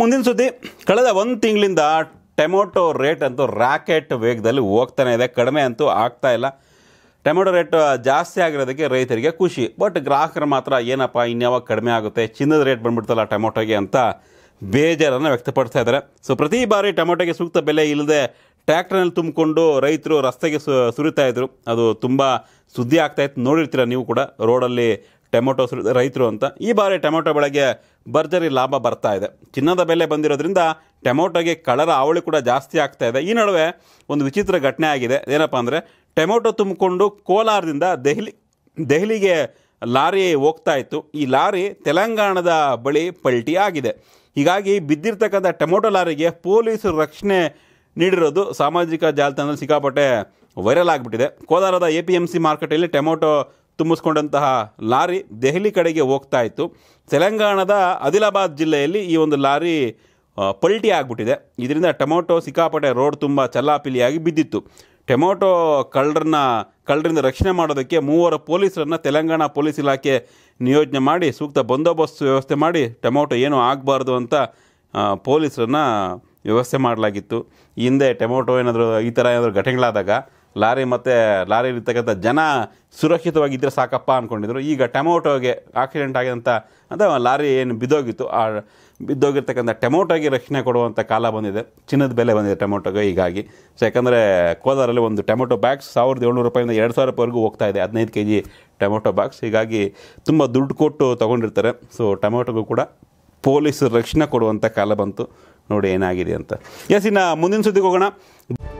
ಮುಂದಿನ ಸುದ್ದಿ ಕಳೆದ ಒಂದು ತಿಂಗಳಿಂದ ಟೊಮೊಟೊ ರೇಟ್ ಅಂತೂ ರಾಕೆಟ್ ವೇಗದಲ್ಲಿ ಹೋಗ್ತಾನೆ ಇದೆ ಕಡಿಮೆ ಅಂತೂ ಆಗ್ತಾ ಇಲ್ಲ ಟೊಮೆಟೊ ರೇಟ್ ಜಾಸ್ತಿ ಆಗಿರೋದಕ್ಕೆ ರೈತರಿಗೆ ಖುಷಿ ಬಟ್ ಗ್ರಾಹಕರು ಮಾತ್ರ ಏನಪ್ಪ ಇನ್ಯಾವಾಗ ಕಡಿಮೆ ಆಗುತ್ತೆ ಚಿನ್ನದ ರೇಟ್ ಬಂದ್ಬಿಡ್ತಲ್ಲ ಟೊಮೊಟೊಗೆ ಅಂತ ಬೇಜಾರನ್ನು ವ್ಯಕ್ತಪಡಿಸ್ತಾ ಇದ್ದಾರೆ ಸೊ ಪ್ರತಿ ಬಾರಿ ಟೊಮೊಟೊಗೆ ಸೂಕ್ತ ಬೆಲೆ ಇಲ್ಲದೆ ಟ್ಯಾಕ್ಟ್ರಲ್ಲಿ ತುಂಬಿಕೊಂಡು ರೈತರು ರಸ್ತೆಗೆ ಸು ಇದ್ದರು ಅದು ತುಂಬ ಸುದ್ದಿ ಆಗ್ತಾಯಿತ್ತು ನೋಡಿರ್ತೀರ ನೀವು ಕೂಡ ರೋಡಲ್ಲಿ ಟೊಮೊಟೊ ಸುರಿ ರೈತರು ಅಂತ ಈ ಬಾರಿ ಟೊಮೊಟೊ ಬೆಳೆಗೆ ಭರ್ಜರಿ ಲಾಭ ಬರ್ತಾ ಇದೆ ಚಿನ್ನದ ಬೆಲೆ ಬಂದಿರೋದ್ರಿಂದ ಟೊಮೊಟೊಗೆ ಕಳರ ಅವಳಿ ಕೂಡ ಜಾಸ್ತಿ ಆಗ್ತಾ ಇದೆ ಈ ನಡುವೆ ಒಂದು ವಿಚಿತ್ರ ಘಟನೆ ಆಗಿದೆ ಏನಪ್ಪ ಅಂದರೆ ಟೊಮೊಟೊ ತುಂಬಿಕೊಂಡು ಕೋಲಾರದಿಂದ ದೆಹಲಿ ದೆಹಲಿಗೆ ಲಾರಿ ಹೋಗ್ತಾ ಇತ್ತು ಈ ಲಾರಿ ತೆಲಂಗಾಣದ ಬಳಿ ಪಲ್ಟಿ ಆಗಿದೆ ಹೀಗಾಗಿ ಬಿದ್ದಿರ್ತಕ್ಕಂಥ ಟೊಮೊಟೊ ಲಾರಿಗೆ ಪೊಲೀಸರು ರಕ್ಷಣೆ ನೀಡಿರೋದು ಸಾಮಾಜಿಕ ಜಾಲತಾಣದಲ್ಲಿ ಸಿಕ್ಕಾಪಟ್ಟೆ ವೈರಲ್ ಆಗಿಬಿಟ್ಟಿದೆ ಕೋಲಾರದ ಎ ಪಿ ಎಮ್ ಸಿ ಮಾರ್ಕೆಟಲ್ಲಿ ಟೊಮೊಟೊ ತುಂಬಿಸ್ಕೊಂಡಂತಹ ಲಾರಿ ದೆಹಲಿ ಕಡೆಗೆ ಹೋಗ್ತಾ ಇತ್ತು ತೆಲಂಗಾಣದ ಅದಿಲಾಬಾದ್ ಜಿಲ್ಲೆಯಲ್ಲಿ ಈ ಒಂದು ಲಾರಿ ಪಲ್ಟಿ ಆಗಿಬಿಟ್ಟಿದೆ ಇದರಿಂದ ಟೊಮೊಟೊ ಸಿಕ್ಕಾಪಟ್ಟೆ ರೋಡ್ ತುಂಬ ಚಲ್ಲಾಪಿಲಿಯಾಗಿ ಬಿದ್ದಿತ್ತು ಟೊಮೊಟೊ ಕಳ್ಳರನ್ನ ಕಳ್ಳರಿಂದ ರಕ್ಷಣೆ ಮಾಡೋದಕ್ಕೆ ಮೂವರು ಪೊಲೀಸರನ್ನು ತೆಲಂಗಾಣ ಪೊಲೀಸ್ ಇಲಾಖೆ ನಿಯೋಜನೆ ಮಾಡಿ ಸೂಕ್ತ ಬಂದೋಬಸ್ತ್ ವ್ಯವಸ್ಥೆ ಮಾಡಿ ಟೊಮೊಟೊ ಏನೂ ಆಗಬಾರ್ದು ಅಂತ ಪೊಲೀಸರನ್ನು ವ್ಯವಸ್ಥೆ ಮಾಡಲಾಗಿತ್ತು ಹಿಂದೆ ಟೊಮೊಟೊ ಏನಾದರೂ ಈ ಥರ ಏನಾದರೂ ಘಟನೆಗಳಾದಾಗ ಲಾರಿ ಮತ್ತು ಲಾರಿಲಿರ್ತಕ್ಕಂಥ ಜನ ಸುರಕ್ಷಿತವಾಗಿದ್ದರೆ ಸಾಕಪ್ಪ ಅಂದ್ಕೊಂಡಿದ್ರು ಈಗ ಟೊಮೊಟೊಗೆ ಆಕ್ಸಿಡೆಂಟ್ ಆಗಿದಂಥ ಅಂದರೆ ಲಾರಿ ಏನು ಬಿದ್ದೋಗಿತ್ತು ಆ ಬಿದ್ದೋಗಿರ್ತಕ್ಕಂಥ ಟೊಮೊಟೊಗೆ ರಕ್ಷಣೆ ಕೊಡುವಂಥ ಕಾಲ ಬಂದಿದೆ ಚಿನ್ನದ ಬೆಲೆ ಬಂದಿದೆ ಟೊಮೊಟೊಗೆ ಹೀಗಾಗಿ ಸೊ ಯಾಕಂದರೆ ಕೋಲಾರಲ್ಲಿ ಒಂದು ಟೊಮೊಟೊ ಬ್ಯಾಗ್ಸ್ ಸಾವಿರದ ಏಳ್ನೂರು ರೂಪಾಯಿಂದ ಎರಡು ಸಾವಿರ ರೂಪಾಯಿವರೆಗೂ ಹೋಗ್ತಾ ಇದೆ ಹದಿನೈದು ಕೆ ಜಿ ಟೊಮೊಟೊ ಬ್ಯಾಗ್ಸ್ ಹೀಗಾಗಿ ತುಂಬ ದುಡ್ಡು ಕೊಟ್ಟು ತೊಗೊಂಡಿರ್ತಾರೆ ಸೊ ಟೊಮೊಟೊಗೂ ಕೂಡ ಪೊಲೀಸರು ರಕ್ಷಣೆ ಕೊಡುವಂಥ ಕಾಲ ಬಂತು ನೋಡಿ ಏನಾಗಿದೆ ಅಂತ ಎಸ್ ಇನ್ನು ಮುಂದಿನ ಸುದ್ದಿಗೆ ಹೋಗೋಣ